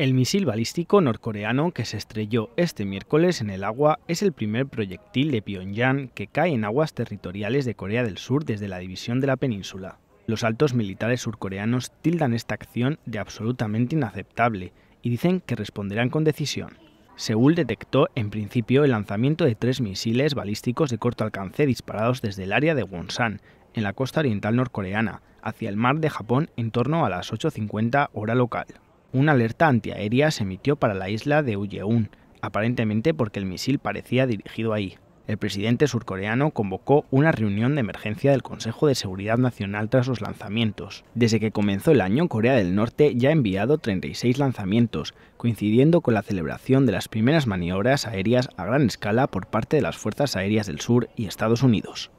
El misil balístico norcoreano que se estrelló este miércoles en el agua es el primer proyectil de Pyongyang que cae en aguas territoriales de Corea del Sur desde la división de la península. Los altos militares surcoreanos tildan esta acción de absolutamente inaceptable y dicen que responderán con decisión. Seúl detectó en principio el lanzamiento de tres misiles balísticos de corto alcance disparados desde el área de Wonsan, en la costa oriental norcoreana, hacia el mar de Japón en torno a las 8.50 hora local. Una alerta antiaérea se emitió para la isla de Uyeun, aparentemente porque el misil parecía dirigido ahí. El presidente surcoreano convocó una reunión de emergencia del Consejo de Seguridad Nacional tras los lanzamientos. Desde que comenzó el año, Corea del Norte ya ha enviado 36 lanzamientos, coincidiendo con la celebración de las primeras maniobras aéreas a gran escala por parte de las Fuerzas Aéreas del Sur y Estados Unidos.